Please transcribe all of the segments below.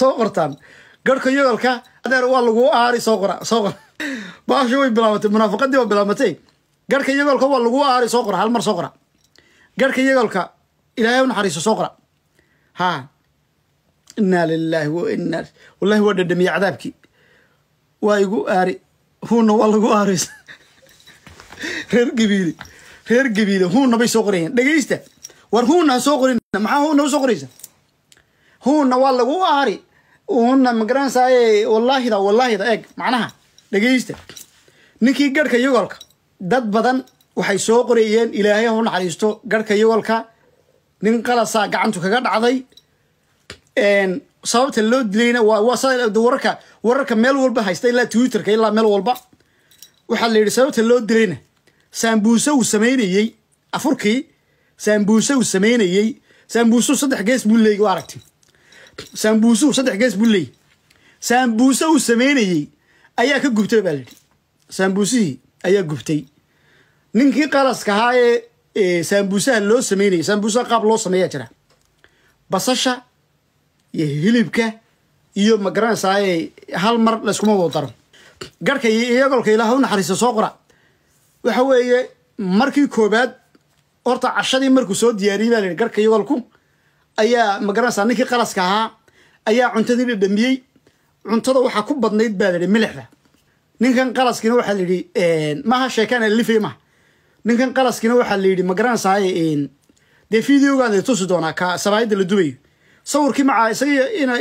soo qortaan garhka yogalka adeer waa lagu aari soo qora soo qora baashu way bilaabatay munaafaqadii waa bilaabatay garhka yogalka waa lagu aari soo qora hal mar soo qora garhka yogalka ilaahay u naxariiso soo qora ha inaa lilaahi wa inaa wallahi waa dhadhamiye cadaabkii waa igu aari huunna waa lagu aari reer gabiile reer gabiile huunna bay soo qorayeen dhegeysta war huunna ha soo qorin maxaa huunna u soo qoraysa huunna waa lagu aari una ma garanaysaay wallaahida wallaahida eeg eh, macnaha dhegeysta ninkii garhka yugolka dad badan waxay soo qorayeen ilaahay hu naxariisto garhka yugolka nin qalasaa gacantu kaga dhacday sababta loo dilayna waa wararka meel walba haysta ilaa twitterka ilaa meel walba waxaa la sababta loo dilayna saambuuse uu samaynayey afurkii saambuuse uu samaynayey saambuusu saddex gees buu leeyay waa aragti saambuusuhu saddex gees buu leeyay saambuuse uu sameynayey ayaa ka gubtay baa layidhi saambuusihii ayaa gubtay ninkii qalaska ahaa ee saambuusaha loo samaynayay saambuusaha qaab loo sameeyaa jira basasha iyo hilibka iyo magaranaysaa hal mar layskuma wada daro garhka iyagolka ilaah u naxariista soo qora waxa weeye markii koobaad horta cashadii markuu soo diyaariyey baa layidhi garhka iyagolku ayaa magaranaysaa ninkii qaraska ahaa ayaa cuntadii la dhamiyey cuntada waxaa ku badnayd baa layihi milixda ninkan qalaskiina waxaa layidhi maaha sheekaan alifay maha ninkan qalaskiina waxaa layidhi magaranaysaa dee videogaan tusi doonaa ka sabaayadda la dubayo sawirkii macaa isaga ina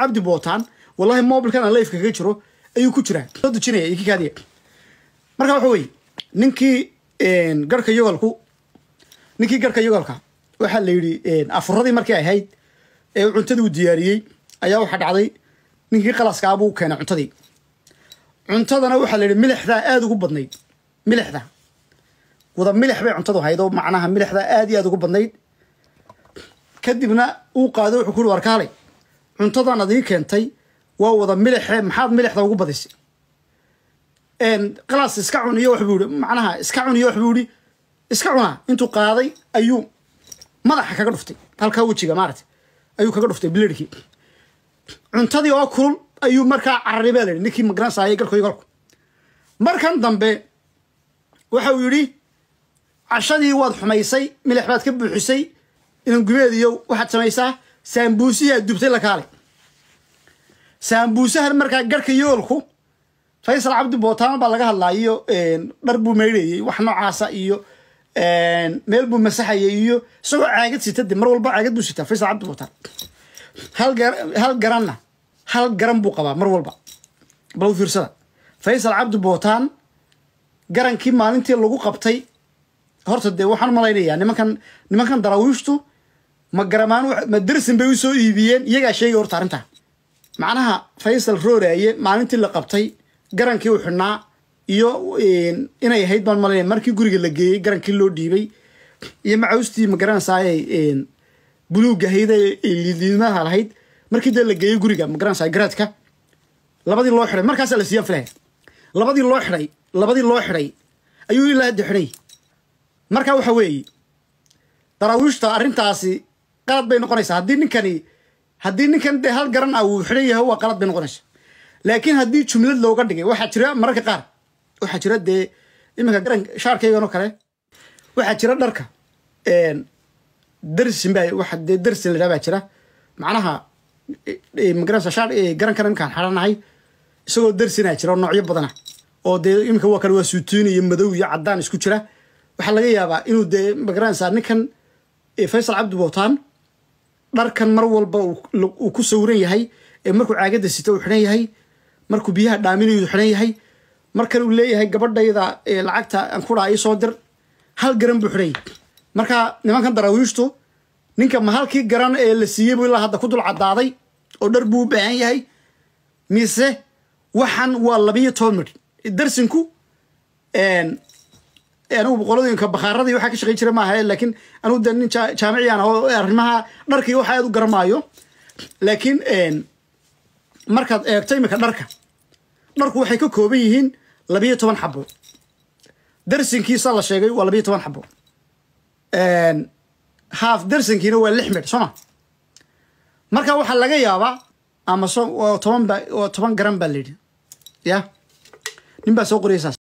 cabdi bootaan wallahi mobilkana lifeka kaga jiro ayuu ku jiraa soo dejinaya kii marka waxa weye ninkii garhka yogolku ninkii garhka yogolka waxaa la afuradii markii ahayd ee cuntada uu diyaariyey ayaa waxaa dhacday ninkii qalaskaabuu ah keenay cuntadii cuntadana waxaa la yidhi milixdaa ugu badnayd milixda wada milix bay cuntadu hayd oo macnaha milixdaa aad iyo aada ugu badnayd kadibna uu qaado wuxuu ku uhi warkaaley cuntadan adii keentay waa wada milixe maxaad milixda ugu badisay qalaas iska cun iyo waxbuu yihi macnaha iska cun iyo waxbuu yihi iska cunaa intuu qaaday ayuu madaxa kaga dhuftay halkaa wejiga maaragtay ayuu kaga dhuftay bilarkii cuntadii oo kulul ayuu markaa carari baa layihi ninkii magaransaayay galkoy galku markan dambe waxa uu yidhi cashadii waad xumaysay milix baad ka buuxisay inan gumeediyo waxaad samaysaa saambuusihii aad dubtay lakaale saambuusahan markaa garka yoolku faysal cabdi bootaama baa laga iyo dhar buu maydhayey wax noocaasa iyo meel buu masaxaya iyo isagoo caagad sitade mar walba caagad buu sitaa faysal cabdi hal garanna hal garan buu qabaa mar walba bal u fiirsada faysal cabdi bootaan garankii maalintii lagu qabtay horta dee waxaan umalaynayaa nimankan nimankan daraawiishtu ma garamaan ma darsin bay usoo iibiyeen iyagaa sheegay horta arrintaa macnaha faysal rooraaye maalintii la qabtay garankii u xidhnaa iyo inay ahayd baan malanaya markii guriga la geeyey garankii loo dhiibay iyo macaustii magaranasaaye buluugga ahayd ee liidliidmaha lahayd markii dee la geeyey guriga magaranasaaye garaadka labadii loo xidhay markaasaa la siiyaan filaya labadii loo xidhay labadii loo xidhay ayuu ilaa hadda xidhay marka waxa weeye daraawiishta arrintaasi qalad bay noqonaysaa haddii ninkani haddii ninkan dee hal garan ah uu xidhan yahay waa qalad bay noqonaysaa laakiin haddii jumlad looga dhigay waxaa jira mararka qaar waxaa jira dee iminka garan shaarkayganoo kale waxaa jira dharka darsin baa waxa darsin la dhaha jira macnaha magaranaysa shaar garankana iminkaan xadhanahay isagoo darsinaa jira oo noocyo badana ah. oo dee iminka waa kale waa suutiin iyo madow iyo caddaan isku jira waxaa laga yaabaa inuu dee magaranaysaa ninkan faysal cabdi bootaan dharkan mar walba uu ku sawran yahay markuu caagadda sita uu xidhan yahay markuu biyaha dhaaminayu xihan yahay markan uu leeyahay gabadhayda lacagta ankudhaa ii soo dir hal garan buu xidhay marka nimankan daraawiishtu ninka ma halkii garan ee la siiyey buu ilaa hadda ku dul cadaaday oo dhar buu u baahan yahay mise waxan waa labiyo toban mir darsinku anigu boqoladinka bakhaaradi waxaa ka shaqayn jira maaha laakiin anigu de nin jaamiciyan oo arrimaha dharkii waxa aad u garamaayo laakiin markaad eegto imika dharka dharku waxay ka kooban yihiin labiyo toban xabo darsinkiisaa la sheegay waa labiyo toban xabo haaf darsinkiina waa lix midh sooma marka waxaa laga yaabaa ama so toban ba toban garan baa la yidhi ya nin baa soo qoriyaysaas